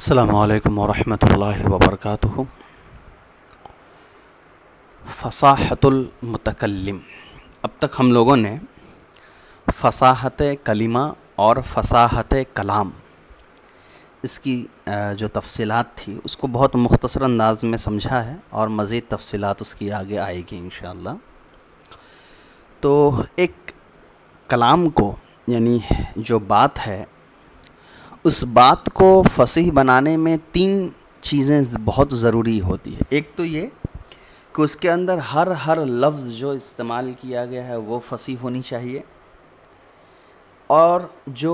अल्लाम वरहमल वबरक फ़साहतुलमतकलम अब तक हम लोगों ने फ़साहत कलिमा और फ़साहत कलाम इसकी जो तफसीलात थी उसको बहुत मुख्तसर अंदाज में समझा है और मज़ीद तफसीलात उसकी आगे आएगी इन तो एक कलाम को यानी जो बात है उस बात को फसीह बनाने में तीन चीज़ें बहुत ज़रूरी होती है एक तो ये कि उसके अंदर हर हर लफ्ज़ जो इस्तेमाल किया गया है वो फसीह होनी चाहिए और जो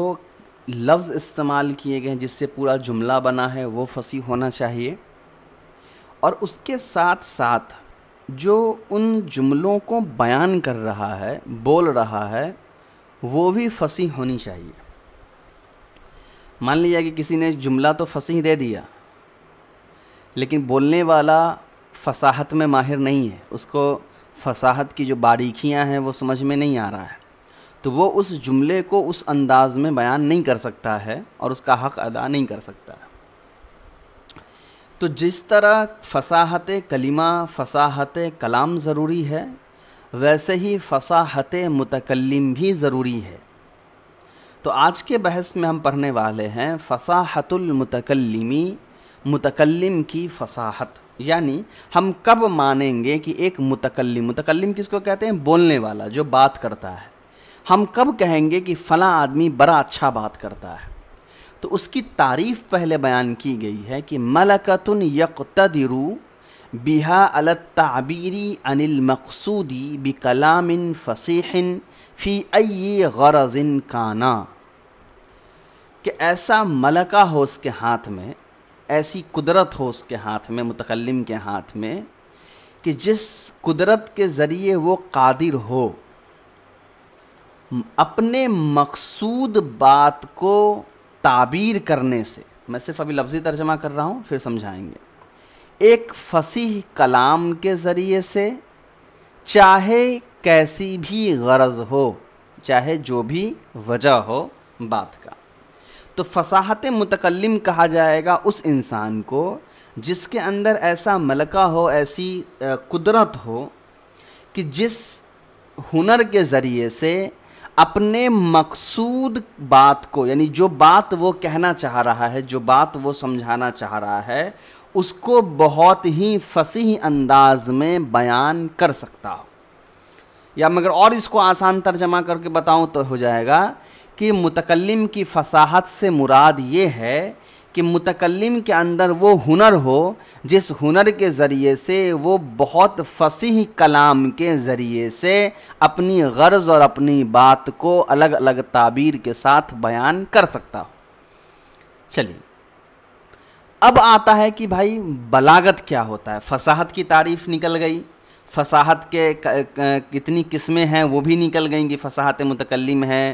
लफ्ज़ इस्तेमाल किए गए हैं जिससे पूरा जुमला बना है वो फसीह होना चाहिए और उसके साथ साथ जो उन जुमलों को बयान कर रहा है बोल रहा है वो भी फसी होनी चाहिए मान लिया कि किसी ने जुमला तो फसीह दे दिया लेकिन बोलने वाला फसाहत में माहिर नहीं है उसको फसाहत की जो बारीकियां हैं वो समझ में नहीं आ रहा है तो वो उस जुमले को उस अंदाज में बयान नहीं कर सकता है और उसका हक अदा नहीं कर सकता है तो जिस तरह फसाहत कलिमा फसाहत कलाम ज़रूरी है वैसे ही फसाहत मुतकलम भी ज़रूरी है तो आज के बहस में हम पढ़ने वाले हैं फ़साहतुलमतकलमी मुतकलम की फसाहत यानी हम कब मानेंगे कि एक मुतकलम मुतकलम किसको कहते हैं बोलने वाला जो बात करता है हम कब कहेंगे कि फ़ला आदमी बड़ा अच्छा बात करता है तो उसकी तारीफ़ पहले बयान की गई है कि मलकतुन यकतरू बिहा अलताबीरी अनिल मकसूदी बिकलामिन फ़सीहिन फ़ी गरजिन काना कि ऐसा मलका हो उसके हाथ में ऐसी कुदरत हो उसके हाथ में मुतकलम के हाथ में कि जिस कुदरत के ज़रिए वो कादिर हो अपने मकसूद बात को ताबीर करने से मैं सिर्फ अभी लफ्ज़ी तर्जमा कर रहा हूँ फिर समझाएंगे एक फसीह कलाम के ज़रिए से चाहे कैसी भी गरज हो चाहे जो भी वजह हो बात का तो फसाहत मुतकलम कहा जाएगा उस इंसान को जिसके अंदर ऐसा मलका हो ऐसी कुदरत हो कि जिस हुनर के ज़रिए से अपने मकसूद बात को यानी जो बात वो कहना चाह रहा है जो बात वो समझाना चाह रहा है उसको बहुत ही फसीह अंदाज में बयान कर सकता हो या मगर और इसको आसान तर्जमा करके बताऊं तो हो जाएगा कि मुतकलम की फसाहत से मुराद ये है कि मुतकलम के अंदर वो हुनर हो जिस हुनर के ज़रिए से वो बहुत फसीह कलाम के ज़रिए से अपनी गर्ज़ और अपनी बात को अलग अलग ताबीर के साथ बयान कर सकता हो चलिए अब आता है कि भाई बलागत क्या होता है फसाहत की तारीफ निकल गई फसाहत के कितनी किस्में हैं वो भी निकल गई कि फसाहत मतकलम है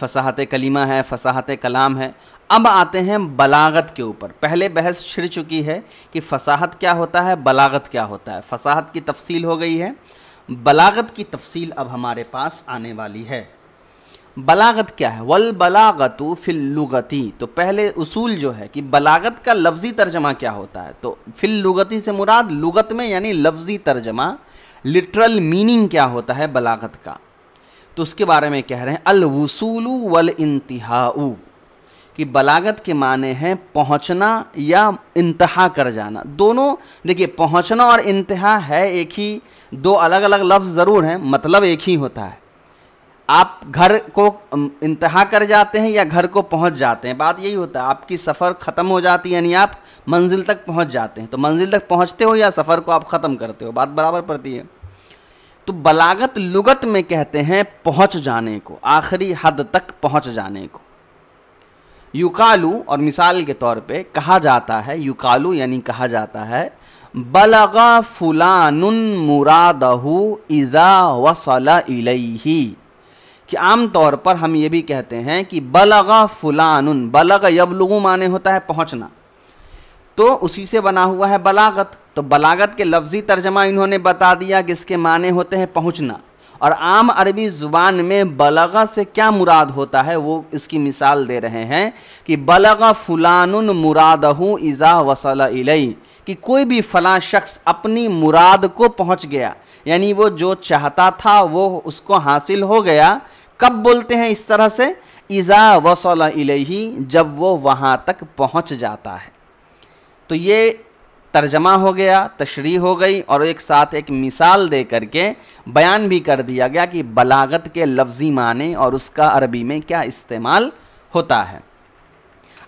फसाहत कलीमा है फसाहत कलाम है अब आते हैं बलागत के ऊपर पहले बहस छिड़ चुकी है कि फ़साहत क्या होता है बलागत क्या होता है फ़साहत की तफसील हो गई है बलागत की तफसील अब हमारे पास आने वाली है बलागत क्या है वल बलागतु फिल तो पहले उसूल जो है कि बलागत का लफ्ज़ी तर्जमा क्या होता है तो फिल से मुराद लुगत में यानी लफ्ज़ी तर्जमा लिटरल मीनिंग क्या होता है बलागत का तो उसके बारे में कह रहे हैं अल वसूलू वल इंतहाऊ कि बलागत के माने हैं पहुंचना या इंतहा कर जाना दोनों देखिए पहुंचना और इंतहा है एक ही दो अलग अलग लफ्ज़ ज़रूर हैं मतलब एक ही होता है आप घर को इंतहा कर जाते हैं या घर को पहुंच जाते हैं बात यही होता है आपकी सफ़र ख़त्म हो जाती है यानी आप मंजिल तक पहुंच जाते हैं तो मंजिल तक पहुंचते हो या सफ़र को आप ख़त्म करते हो बात बराबर पड़ती है तो बलागत लुगत में कहते हैं पहुंच जाने को आखिरी हद तक पहुंच जाने को युकालू और मिसाल के तौर पे कहा जाता है युकालू यानी कहा जाता है बलगा फुलान मुरादहू इज़ा वसला इलैही कि आम तौर पर हम ये भी कहते हैं कि बलगा फुलान बलग यबलगू माने होता है पहुंचना तो उसी से बना हुआ है बलागत तो बलागत के लफ्ज़ी तर्जमा इन्होंने बता दिया कि इसके माने होते हैं पहुंचना और आम अरबी ज़ुबान में बलगा से क्या मुराद होता है वो इसकी मिसाल दे रहे हैं कि बलगा फुलानुन मुरादहू इज़ा वसल इलई कि कोई भी फ़ला शख्स अपनी मुराद को पहुंच गया यानी वो जो चाहता था वो उसको हासिल हो गया कब बोलते हैं इस तरह से इज़ा वसल इलेही जब वो वहाँ तक पहुँच जाता है तो ये तर्जमा हो गया तशरी हो गई और एक साथ एक मिसाल दे करके बयान भी कर दिया गया कि बलागत के लफ्ज़ी माने और उसका अरबी में क्या इस्तेमाल होता है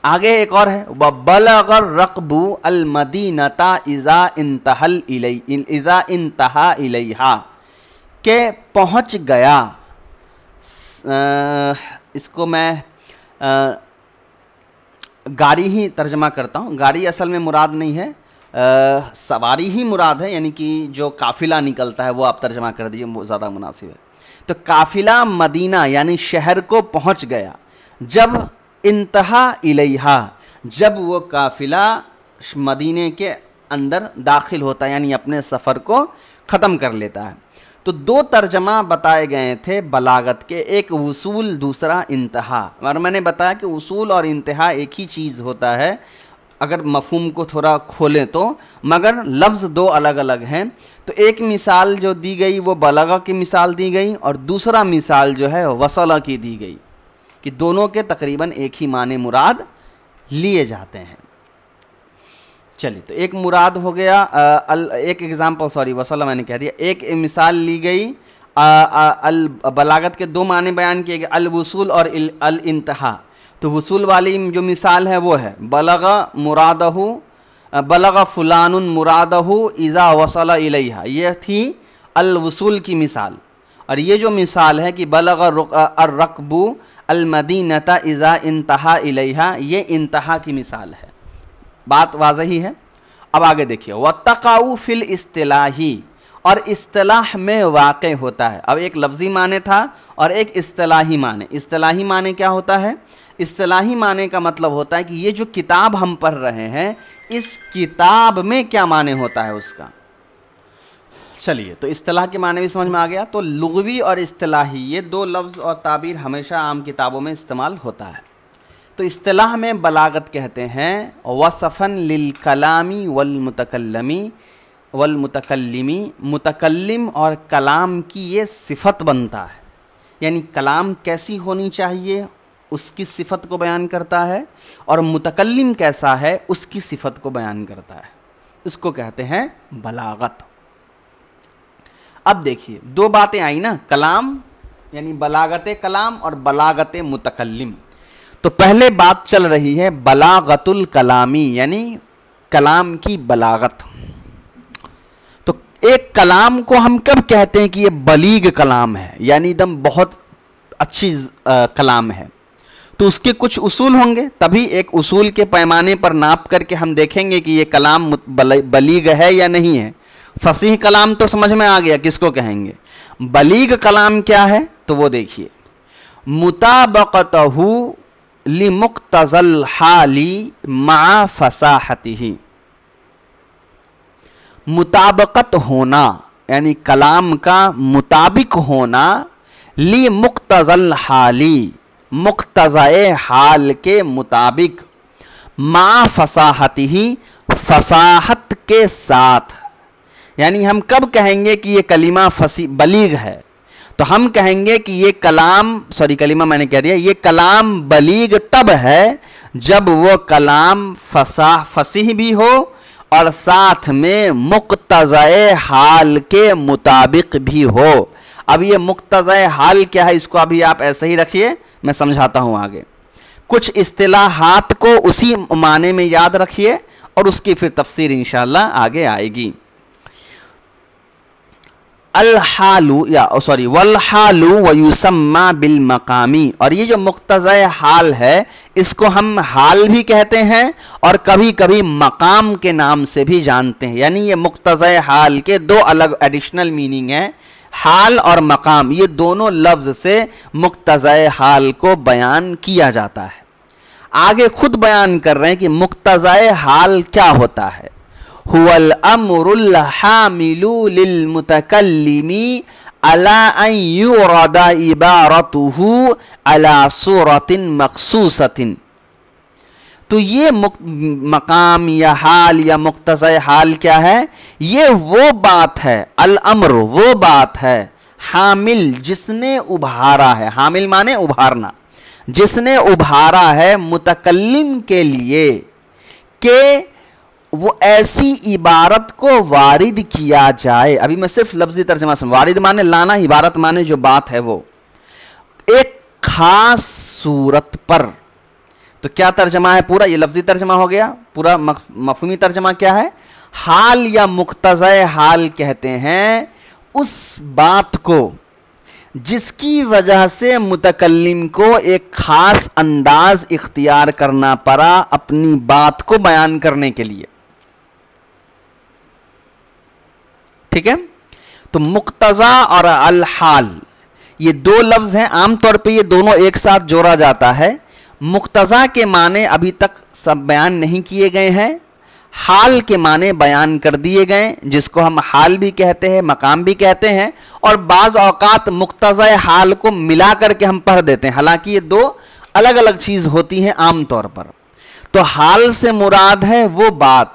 आगे एक और है व अगर रकबू अलमदीनता इज़ा इंतहल इज़ा इंतहा इलेहा के पहुँच गया इसको मैं गाड़ी ही तर्जमा करता हूँ गाड़ी असल में मुराद नहीं है आ, सवारी ही मुराद है यानी कि जो काफिला निकलता है वो आप तर्जमा कर दीजिए वो ज़्यादा मुनासिब है तो काफिला मदीना यानी शहर को पहुँच गया जब इंतहा इलेहा जब वो काफिला मदीने के अंदर दाखिल होता है यानी अपने सफ़र को ख़त्म कर लेता है तो दो तर्जमा बताए गए थे बलागत के एक उसूल दूसरा इंतहा और मैंने बताया कि उसूल और इंतहा एक ही चीज़ होता है अगर मफहम को थोड़ा खोलें तो मगर लफ्ज़ दो अलग अलग हैं तो एक मिसाल जो दी गई वो बलगा की मिसाल दी गई और दूसरा मिसाल जो है वसला की दी गई कि दोनों के तकरीबन एक ही माने मुराद लिए जाते हैं चलिए तो एक मुराद हो गया आ, अल, एक एग्जाम्पल सॉरी वसल मैंने कह दिया एक मिसाल ली गई अल बलागत के दो माने बयान किए गए अल वसूल और अल इंतहा तो वसूल वाली जो मिसाल है वो है बलग मुरादह बलग फ़ुलान मुरादहू इज़ा वसल इलैहा ये थी अल वसूल की मिसाल और ये जो मिसाल है कि बलग अर रकबू अलमदीनता इज़ा इंतहा इलैहा ये इंतहा की मिसाल है बात वाजही है अब आगे देखिए व तकाऊ फिल इस्तलाही और इस्तलाह में वाक़ होता है अब एक लफ्ज़ी माने था और एक इस्तलाही माने इस्तलाही माने क्या होता है इस्तलाही माने का मतलब होता है कि ये जो किताब हम पढ़ रहे हैं इस किताब में क्या माने होता है उसका चलिए तो इस्तलाह के माने भी समझ में आ गया तो लुगवी और इस्तलाही ये दो लफ्ज़ और ताबीर हमेशा आम किताबों में इस्तेमाल होता है तो इस्तलाह में बलागत कहते हैं वसफ़न लिल कलामी वल मुतकलमी वल मुतकलम और कलाम की ये सिफत बनता है यानी कलाम कैसी होनी चाहिए उसकी सिफत को बयान करता है और मुतकलम कैसा है उसकी सिफत को बयान करता है इसको कहते हैं बलागत अब देखिए दो बातें आई ना कलाम यानी बलागत कलाम और बलागत मुतकलम तो पहले बात चल रही है बलागतुल कलामी यानी कलाम की बलागत तो एक कलाम को हम कब कहते हैं कि ये बलीग कलाम है यानी एकदम बहुत अच्छी आ, कलाम है तो उसके कुछ उसूल होंगे तभी एक उसूल के पैमाने पर नाप करके हम देखेंगे कि ये कलाम बलीग है या नहीं है फसीह कलाम तो समझ में आ गया किसको कहेंगे बलीग कलाम क्या है तो वो देखिए मुताबकतहू लिमुक्तजल हाली मा फसाहती ही मुताबकत होना यानी कलाम का मुताबिक होना ली मुक्तजल हाली मुक्तज़ हाल के मुताबिक मा फसाहती ही फसाहत के साथ यानी हम कब कहेंगे कि ये कलीमा फसी बलीग है तो हम कहेंगे कि ये कलाम सॉरी कलीमा मैंने कह दिया ये कलाम बलीग तब है जब वो कलाम फसा फसीह भी हो और साथ में मुक्तज़ हाल के मुताबिक भी हो अब ये मुक्तज़ हाल क्या है इसको अभी आप ऐसे ही रखिए मैं समझाता हूँ आगे कुछ अतलाहत को उसी माने में याद रखिए और उसकी फिर तफसीर इन आगे आएगी अलहालू या सॉरी वलहालू वयुसम्मा बिल मकामी और ये जो मुख्तज़ हाल है इसको हम हाल भी कहते हैं और कभी कभी मकाम के नाम से भी जानते हैं यानी ये मुख्तज़ हाल के दो अलग एडिशनल मीनिंग हैं हाल और मकाम ये दोनों लफ्ज़ से मुख्तज़ हाल को बयान किया जाता है आगे खुद बयान कर रहे हैं कि मुख्तज़ हाल क्या होता है हुवल अमरुल हामिलु लिल मुतकल्लिमी अला अन युरदा इबारतुहु अला सूरतिन मखसूसतिन तो ये मकाम या हाल या मुख्तस हाल क्या है ये वो बात है अल अमर वो बात है हामिल जिसने उभारा है हामिल माने उभारना जिसने उभारा है मुतकल्लिम के लिए के वो ऐसी इबारत को वारिद किया जाए अभी मैं सिर्फ लफ्ज़ी तर्जमा सुन वारिद माने लाना इबारत माने जो बात है वो एक खास सूरत पर तो क्या तर्जमा है पूरा ये लफ्ज़ी तर्जमा हो गया पूरा मफहमी तर्जमा क्या है हाल या मुख्तज़ हाल कहते हैं उस बात को जिसकी वजह से मुतकलम को एक ख़ास अंदाज इख्तियार करना पड़ा अपनी बात को बयान करने के लिए ठीक है तो मुक्तजा और अल हाल ये दो लफ्ज़ हैं आमतौर पे ये दोनों एक साथ जोड़ा जाता है मुक्तजा के माने अभी तक सब बयान नहीं किए गए हैं हाल के माने बयान कर दिए गए जिसको हम हाल भी कहते हैं मकाम भी कहते हैं और बाज़ औकात मुक्तजा हाल को मिला करके हम पढ़ देते हैं हालांकि ये दो अलग अलग चीज़ होती हैं आम तौर पर तो हाल से मुराद है वो बात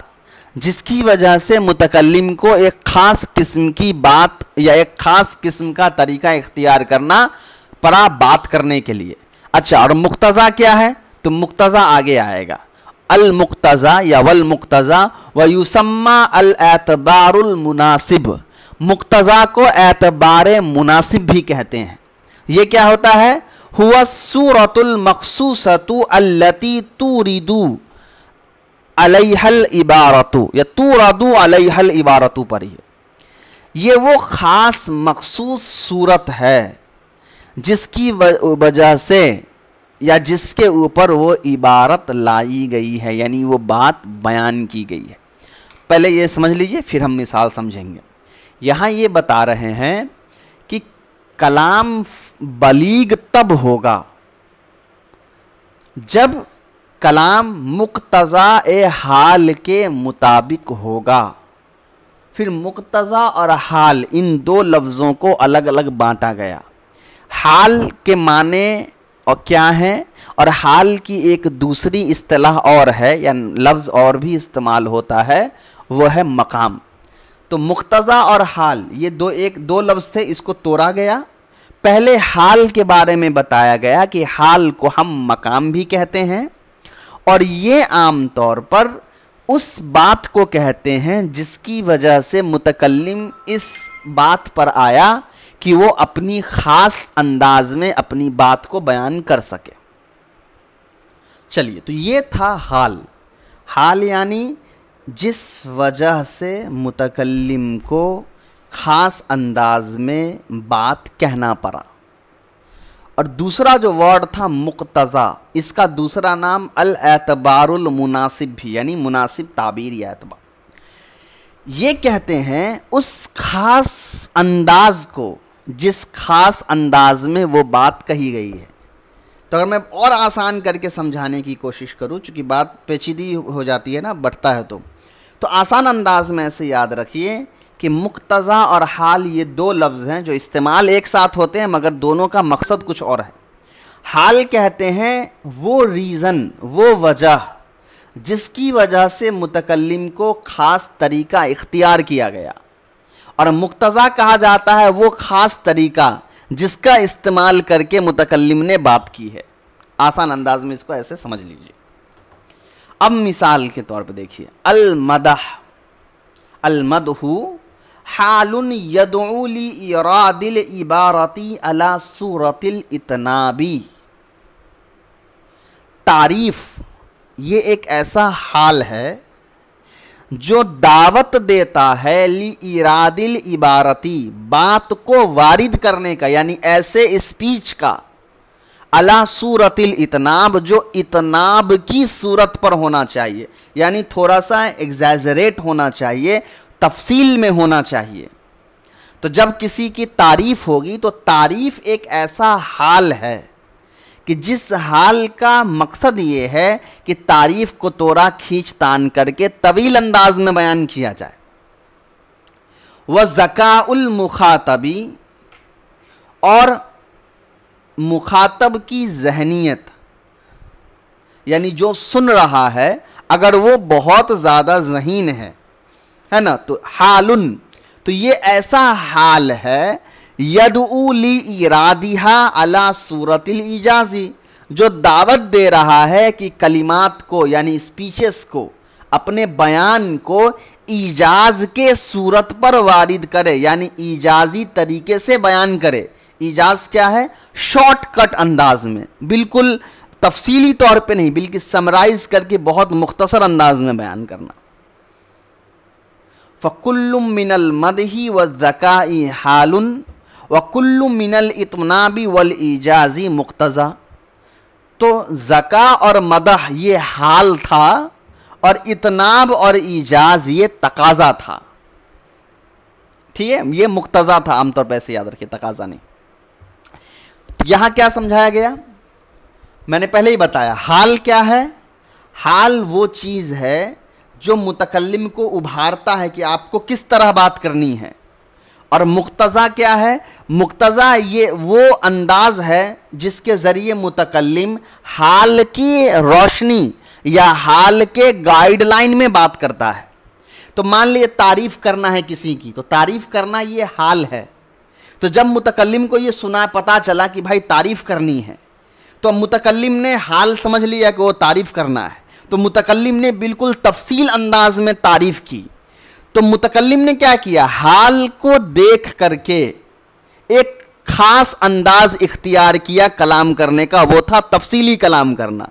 जिसकी वजह से मुतकलम को एक ख़ास किस्म की बात या एक ख़ास किस्म का तरीका इख्तियार करना पड़ा बात करने के लिए अच्छा और मुक्तज़ा क्या है तो मुक्तज़ा आगे आएगा अलमुक्तज़ा या वलमुक्तज़ा व यूसम्मा अलतबारमुनासिब मुक्तज़ा को एतबार मुनासिब भी कहते हैं ये क्या होता है हुआ सूरतुलमखसूसतु अल्लती रिदू अलहल इबारतु या तो रदू अलहल इबारतु पर ही ये वो ख़ास मखसूस सूरत है जिसकी वजह से या जिसके ऊपर वो इबारत लाई गई है यानी वो बात बयान की गई है पहले ये समझ लीजिए फिर हम मिसाल समझेंगे यहाँ ये बता रहे हैं कि कलाम बलीग तब होगा जब कलाम ए हाल के मुताबिक होगा फिर मुक्तज़ा और हाल इन दो लफ्ज़ों को अलग अलग बांटा गया हाल के माने और क्या हैं और हाल की एक दूसरी असलाह और है या लफ्ज़ और भी इस्तेमाल होता है वो है मकाम तो मुक्तज़ा और हाल ये दो एक दो लफ्ज़ थे इसको तोड़ा गया पहले हाल के बारे में बताया गया कि हाल को हम मकाम भी कहते हैं और ये आमतौर पर उस बात को कहते हैं जिसकी वजह से मुतकलम इस बात पर आया कि वो अपनी ख़ास अंदाज में अपनी बात को बयान कर सके चलिए तो ये था हाल हाल यानी जिस वजह से मुतकलम को ख़ास अंदाज में बात कहना पड़ा और दूसरा जो वर्ड था मुक्तज़ा इसका दूसरा नाम अल एतबारुल मुनासिब भी यानी मुनासिब ताबीर या एतबार ये कहते हैं उस खास अंदाज को जिस खास अंदाज में वो बात कही गई है तो अगर मैं और आसान करके समझाने की कोशिश करूँ चूंकि बात पेचीदी हो जाती है ना बढ़ता है तो तो आसान अंदाज में ऐसे याद रखिए कि मुक्तज़ा और हाल ये दो लफ्ज़ हैं जो इस्तेमाल एक साथ होते हैं मगर दोनों का मकसद कुछ और है हाल कहते हैं वो रीज़न वो वजह जिसकी वजह से मुतकलम को ख़ास तरीका इख्तियार किया गया और मुक्तज़ा कहा जाता है वो ख़ास तरीका जिसका इस्तेमाल करके मुतकलम ने बात की है आसान अंदाज में इसको ऐसे समझ लीजिए अब मिसाल के तौर पर देखिए अलमदह अलमदहू हालुन यदली इरादिल इबारती अला सूरतिल इतनाबी तारीफ ये एक ऐसा हाल है जो दावत देता है ली इरादिल इबारती बात को वारिद करने का यानी ऐसे स्पीच का अला सूरतिल इतनाब जो इतनाब की सूरत पर होना चाहिए यानी थोड़ा सा एग्जैजरेट होना चाहिए तफसील में होना चाहिए तो जब किसी की तारीफ होगी तो तारीफ एक ऐसा हाल है कि जिस हाल का मकसद ये है कि तारीफ को तोड़ा खींच तान करके तवील अंदाज में बयान किया जाए वह ज़काउल मुखातबी और मुखातब की जहनीत यानी जो सुन रहा है अगर वो बहुत ज़्यादा जहीन है है ना तो हालुन तो ये ऐसा हाल है यद ली इरादिहा अला सूरतिल इजाजी जो दावत दे रहा है कि कलिमात को यानी स्पीचेस को अपने बयान को इजाज के सूरत पर वारिद करे यानी इजाजी तरीके से बयान करे इजाज क्या है शॉर्टकट अंदाज में बिल्कुल तफसीली तौर पे नहीं बल्कि समराइज़ करके बहुत मुख्तसर अंदाज में बयान करना फ़कुल्लुम मिनल मदही व ज़काई हालुन वकुल्लु मिनल इतनाबी वल इजाज़ी मुक्तज़ा तो ज़का और मदह ये हाल था और इतनाब और इजाज़ ये तकाज़ा था ठीक है ये मुक्तज़ा था आमतौर पर ऐसे याद रखिए तकाज़ा नहीं यहाँ क्या समझाया गया मैंने पहले ही बताया हाल क्या है हाल वो चीज़ है जो मुतकलम को उभारता है कि आपको किस तरह बात करनी है और मुक्तज़ा क्या है मुक्तज़ा ये वो अंदाज है जिसके ज़रिए मुतकलम हाल की रोशनी या हाल के गाइडलाइन में बात करता है तो मान लिए तारीफ़ करना है किसी की तो तारीफ़ करना ये हाल है तो जब मुतकलम को ये सुना पता चला कि भाई तारीफ़ करनी है तो मुतकलम ने हाल समझ लिया कि वो तारीफ़ करना है तो मुतकलम ने बिल्कुल तफसील अंदाज में तारीफ की तो मुतकलम ने क्या किया हाल को देख करके एक खास अंदाज इख्तियार किया कलाम करने का वो था तफसीली कलाम करना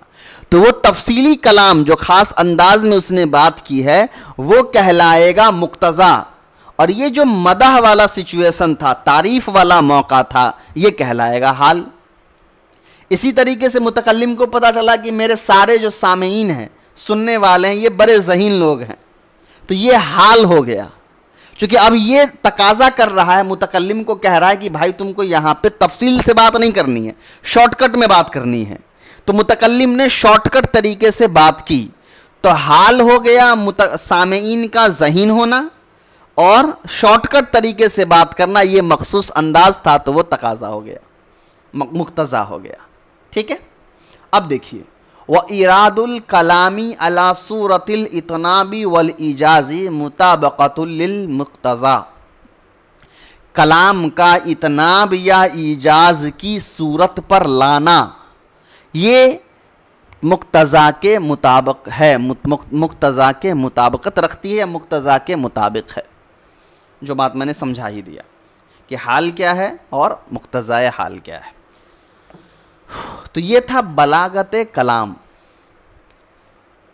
तो वो तफसीली कलाम जो खास अंदाज में उसने बात की है वो कहलाएगा मुक्तज़ा और ये जो मदह वाला सिचुएशन था तारीफ वाला मौका था ये कहलाएगा हाल इसी तरीके से मुतकलम को पता चला कि मेरे सारे जो सामीन हैं सुनने वाले हैं ये बड़े जहीन लोग हैं तो ये हाल हो गया चूँकि अब ये तकाजा कर रहा है मुतकलम को कह रहा है कि भाई तुमको यहाँ पे तफसील से बात नहीं करनी है शॉर्टकट में बात करनी है तो मुतकलम ने शॉर्टकट तरीके से बात की तो हाल हो गया मुत सामीन का जहीन होना और शॉर्टकट तरीके से बात करना ये मखसूस अंदाज था तो वो तकाजा हो गया मुक्तज़ा हो गया ठीक है अब देखिए व इरादुल कलामी अला सूरतिल इतनाबी वल इजाजी मुताबकतुल्मकतज़ा कलाम का इतनाब या इजाज की सूरत पर लाना ये मुक्तज़ा के मुताबिक है मुक्तज़ा के मुताबकत रखती है या मुक्तज़ा के मुताबिक है जो बात मैंने समझा ही दिया कि हाल क्या है और मुक्तज़ा हाल क्या है तो ये था बलागत कलाम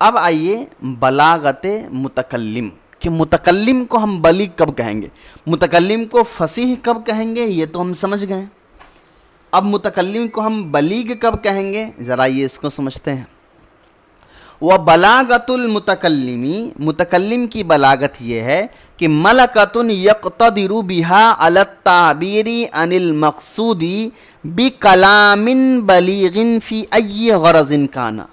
अब आइए बलागत मुतकलम कि मुतकलम को हम बली कब कहेंगे मुतकलम को फसीह कब कहेंगे ये तो हम समझ गए अब मुतकलम को हम बलीग कब कहेंगे ज़रा ये इसको समझते हैं वह बलागतुलमतकलमी मुतकलम की बलागत ये है कि मलकतुन यकतदिरु बिहा अलताबीरी अनिल मकसूदी बिकलामिन कलामिन बलीगिन फ़ी अय गरजिन काना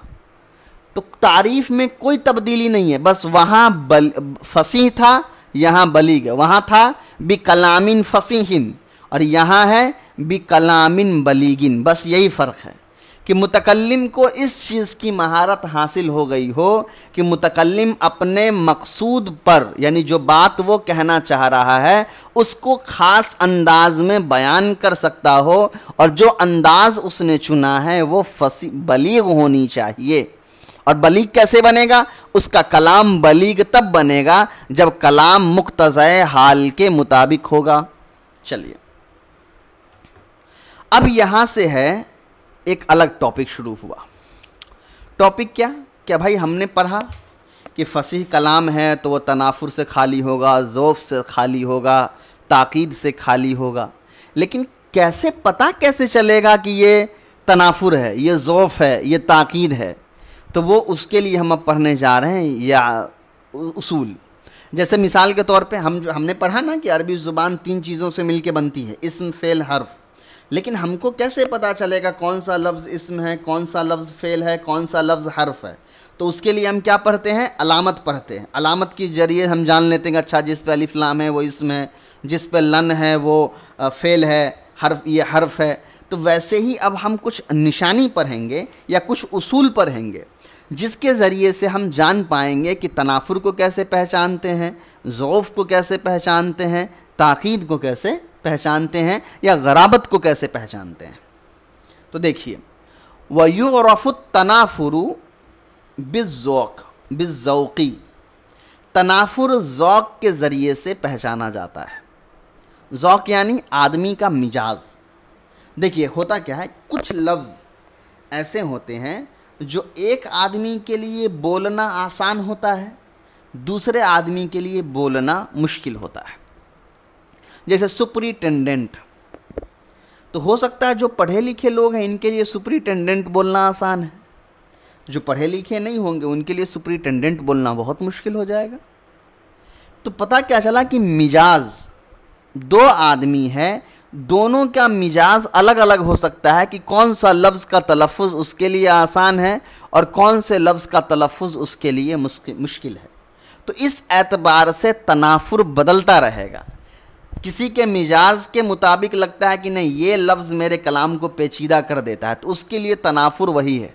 तो तारीफ में कोई तब्दीली नहीं है बस वहाँ बल फसीह था यहाँ बलीग वहाँ था बि कलामिन फसीहिन और यहाँ है बी कलामिन बलीगिन बस यही फ़र्क है कि मुतकलम को इस चीज़ की महारत हासिल हो गई हो कि मुतकलम अपने मकसूद पर यानी जो बात वो कहना चाह रहा है उसको ख़ास अंदाज में बयान कर सकता हो और जो अंदाज उसने चुना है वो फसी बलीग होनी चाहिए और बलीग कैसे बनेगा उसका कलाम बलीग तब बनेगा जब कलाम मुख्तज़ हाल के मुताबिक होगा चलिए अब यहाँ से है एक अलग टॉपिक शुरू हुआ टॉपिक क्या क्या भाई हमने पढ़ा कि फसीह कलाम है तो वह तनाफुर से खाली होगा जोफ से खाली होगा ताक़ीद से खाली होगा लेकिन कैसे पता कैसे चलेगा कि ये तनाफुर है ये जोफ़ है ये ताक़ीद है तो वो उसके लिए हम अब पढ़ने जा रहे हैं या उसूल जैसे मिसाल के तौर पे हम हमने पढ़ा ना कि अरबी ज़ुबान तीन चीज़ों से मिलके बनती है इसम फेल हर्फ लेकिन हमको कैसे पता चलेगा कौन सा लफ्ज़ इसम है कौन सा लफ्ज़ फ़ेल है कौन सा लफ्ज़ हर्फ है तो उसके लिए हम क्या पढ़ते हैं अलामत पढ़ते हैं अलामत के ज़रिए हम जान लेते हैं अच्छा जिस पे अलिफ लाम है वो इसम है जिस पे लन है वो फ़ेल है हर्फ ये हर्फ है तो वैसे ही अब हम कुछ निशानी पढ़ेंगे या कुछ उसूल पढ़ेंगे जिसके ज़रिए से हम जान पाएंगे कि तनाफुर को कैसे पहचानते हैं ज़ौफ़ को कैसे पहचानते हैं ताक़ीद को कैसे पहचानते हैं या गराबत को कैसे पहचानते हैं तो देखिए वयू रफुत तनाफुरु बिजौक बिजौकी तनाफुर ज़ौक के ज़रिए से पहचाना जाता है ज़ौक यानी आदमी का मिजाज देखिए होता क्या है कुछ लफ्ज़ ऐसे होते हैं जो एक आदमी के लिए बोलना आसान होता है दूसरे आदमी के लिए बोलना मुश्किल होता है जैसे सुपरिटेंडेंट तो हो सकता है जो पढ़े लिखे लोग हैं इनके लिए सुपरिटेंडेंट बोलना आसान है जो पढ़े लिखे नहीं होंगे उनके लिए सुपरिटेंडेंट बोलना बहुत मुश्किल हो जाएगा तो पता क्या चला कि मिजाज दो आदमी है दोनों का मिजाज अलग अलग हो सकता है कि कौन सा लफ्ज़ का तलफ़ उसके लिए आसान है और कौन से लफ्ज़ का तलफ़ उसके लिए मुश्किल है तो इस एतबार से तनाफुर बदलता रहेगा किसी के मिजाज के मुताबिक लगता है कि नहीं ये लफ्ज़ मेरे कलाम को पेचीदा कर देता है तो उसके लिए तनाफुर वही है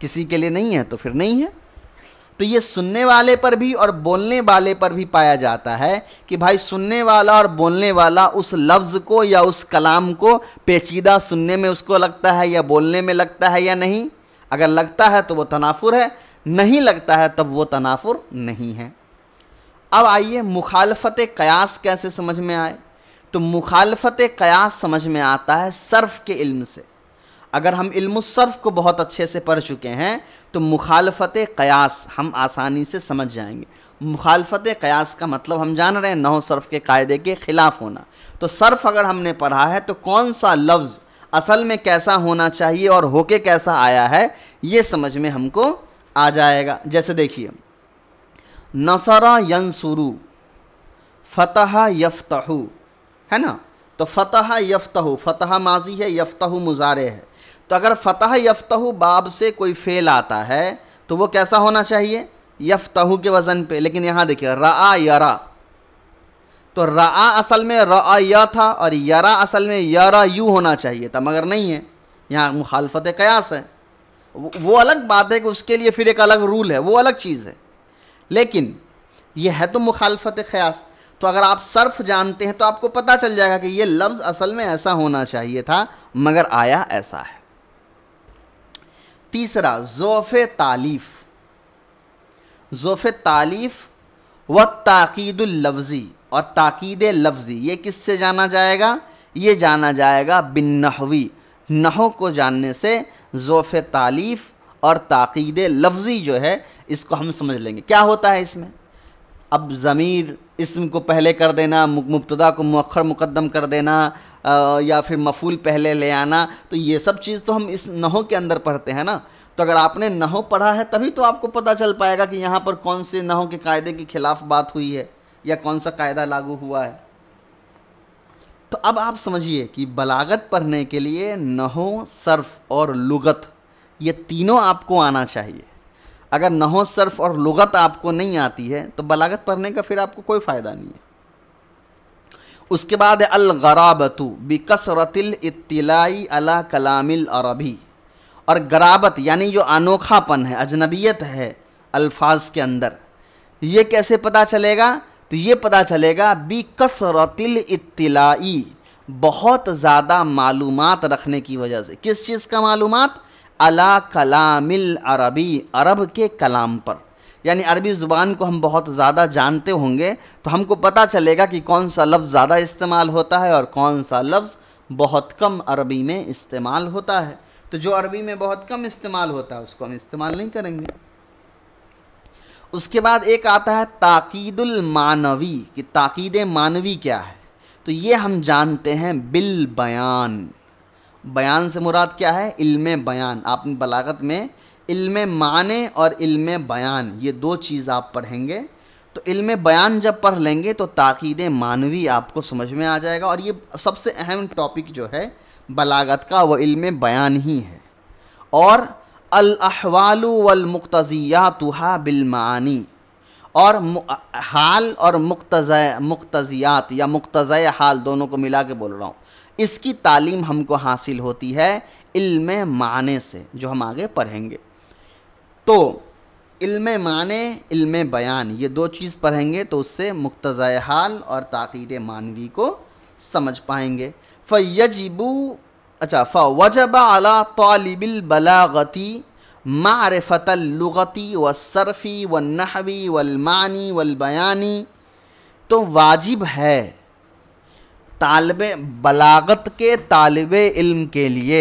किसी के लिए नहीं है तो फिर नहीं है तो ये सुनने वाले पर भी और बोलने वाले पर भी पाया जाता है कि भाई सुनने वाला और बोलने वाला उस लफ्ज़ को या उस कलाम को पेचीदा सुनने में उसको लगता है या बोलने में लगता है या नहीं अगर लगता है तो वो तनाफुर है नहीं लगता है तब वो तनाफुर नहीं है अब आइए मुखालफत कयास कैसे समझ में आए तो मुखालफत कयास समझ में आता है सर्फ के इल्म से अगर हम इल्म सर्फ को बहुत अच्छे से पढ़ चुके हैं तो मुखालफत कयास हम आसानी से समझ जाएंगे मुखालफत कयास का मतलब हम जान रहे हैं नौ सर्फ के कायदे के ख़िलाफ़ होना तो सर्फ अगर हमने पढ़ा है तो कौन सा लफ्ज़ असल में कैसा होना चाहिए और होके कैसा आया है ये समझ में हमको आ जाएगा जैसे देखिए नसरा यंसुरु फतह यफ्तहु है ना तो फतह यफ्तहु फतह माजी है यफ्तहु मुजारे है तो अगर फतह यफ्तहु बाब से कोई फेल आता है तो वो कैसा होना चाहिए यफ्तहु के वज़न पे लेकिन यहाँ देखिए रा यरा तो रा असल में रा य था और यरा असल में यरा यू होना चाहिए था मगर नहीं है यहाँ मुखालफत कयास है वो अलग बात है कि उसके लिए फिर एक अलग रूल है वो अलग चीज़ है लेकिन यह है तो मुखालफत ख़यास तो अगर आप सर्फ जानते हैं तो आपको पता चल जाएगा कि यह लफ्ज़ असल में ऐसा होना चाहिए था मगर आया ऐसा है तीसरा जोफ़ तालीफ़ जोफ़ तालीफ़ व लफ्ज़ी और ताक़ीद लफ्ज़ी ये किससे जाना जाएगा ये जाना जाएगा बिन नहवी नहों को जानने से जोफ़ तालीफ़ और ताक़ीद लफ्ज़ी जो है इसको हम समझ लेंगे क्या होता है इसमें अब ज़मीर इसम को पहले कर देना मुबतदा को मखर मुकदम कर देना आ, या फिर मफूल पहले ले आना तो ये सब चीज़ तो हम इस नहों के अंदर पढ़ते हैं ना तो अगर आपने नहों पढ़ा है तभी तो आपको पता चल पाएगा कि यहाँ पर कौन से नहों के कायदे के ख़िलाफ़ बात हुई है या कौन सा कायदा लागू हुआ है तो अब आप समझिए कि बलागत पढ़ने के लिए नहों सर्फ और लुगत ये तीनों आपको आना चाहिए अगर नहो सर्फ और लुगत आपको नहीं आती है तो बलागत पढ़ने का फिर आपको कोई फ़ायदा नहीं है उसके बाद है अलगराबतु बिकसरतिल इतलाई अला कलामिल अरबी और गराबत यानी जो अनोखापन है अजनबियत है अल्फाज के अंदर ये कैसे पता चलेगा तो ये पता चलेगा बिकसरतिल इतलाई बहुत ज़्यादा मालूम रखने की वजह से किस चीज़ का मालूम अला कलामिल अरबी अरब के कलाम पर यानी अरबी ज़ुबान को हम बहुत ज़्यादा जानते होंगे तो हमको पता चलेगा कि कौन सा लफ्ज़ ज़्यादा इस्तेमाल होता है और कौन सा लफ्ज़ बहुत कम अरबी में इस्तेमाल होता है तो जो अरबी में बहुत कम इस्तेमाल होता है उसको हम इस्तेमाल नहीं करेंगे उसके बाद एक आता है ताकीदुल मानवी कि ताकीद मानवी क्या है तो ये हम जानते हैं बिल बयान बयान से मुराद क्या है इल्म बयान आपने बलागत में इल्म माने और इल्म बयान ये दो चीज़ आप पढ़ेंगे तो इल्म बयान जब पढ़ लेंगे तो ताक़ीद मानवी आपको समझ में आ जाएगा और ये सबसे अहम टॉपिक जो है बलागत का वह इल्म बयान ही है और अलहवालु वलमक़तज़ियातहा बिलमानी और हाल और मुख्तज़ मुख्तज़ियात या मुख्तज़ हाल दोनों को मिला के बोल रहा हूँ इसकी तालीम हमको हासिल होती है इल्म माने से जो हम आगे पढ़ेंगे तो इल्म माने इल्म बयान ये दो चीज़ पढ़ेंगे तो उससे मुक्त हाल और ताक़ीद मानवी को समझ पाएंगे फ़यजिबू अच्छा फ़ वजब अला तालिबिलबलागती मारफ़तलुगती व सरफ़ी व नहवी वलमानी वलबयानी तो वाजिब है तालब बलागत के तालब इल्म के लिए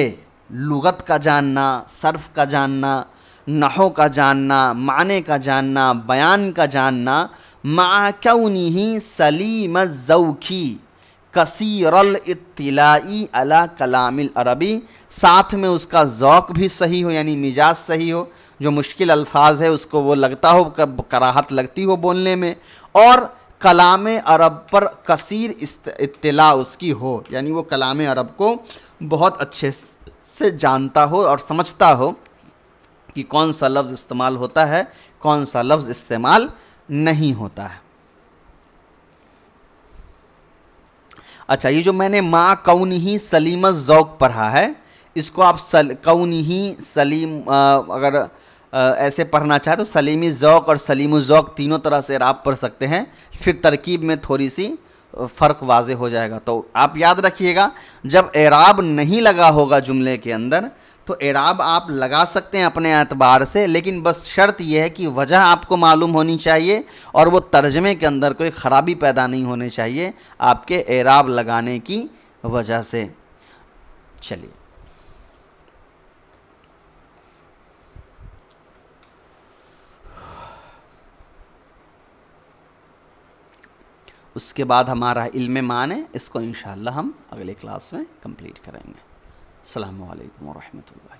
लगत का जानना सर्फ का जानना नहों का जानना माने का जानना बयान का जानना माकनी सलीम जौखी कसरल इतलाई अला कलामिल अरबी साथ में उसका ज़ौक़ भी सही हो यानी मिजाज सही हो जो मुश्किल अल्फाज है उसको वो लगता हो कराहत लगती हो बोलने में और कलाम अरब पर कसीर इतला उसकी हो यानी वो कलाम अरब को बहुत अच्छे से जानता हो और समझता हो कि कौन सा लफ्ज़ इस्तेमाल होता है कौन सा लफ्ज़ इस्तेमाल नहीं होता है अच्छा ये जो मैंने माँ कौन ही सलीम ज़ौक पढ़ा है इसको आप सल कौन ही सलीम आ, अगर ऐसे पढ़ना चाहे तो सलीमी ज़ौक और सलीम ज़ौक तीनों तरह से आप पढ़ सकते हैं फिर तरकीब में थोड़ी सी फ़र्क वाज हो जाएगा तो आप याद रखिएगा जब एराब नहीं लगा होगा जुमले के अंदर तो एराब आप लगा सकते हैं अपने एतबार से लेकिन बस शर्त यह है कि वजह आपको मालूम होनी चाहिए और वो तर्जमे के अंदर कोई ख़राबी पैदा नहीं होनी चाहिए आपके एराब लगाने की वजह से चलिए उसके बाद हमारा इल्म मान है इसको इन हम अगले क्लास में कंप्लीट करेंगे अल्लाम वरहमल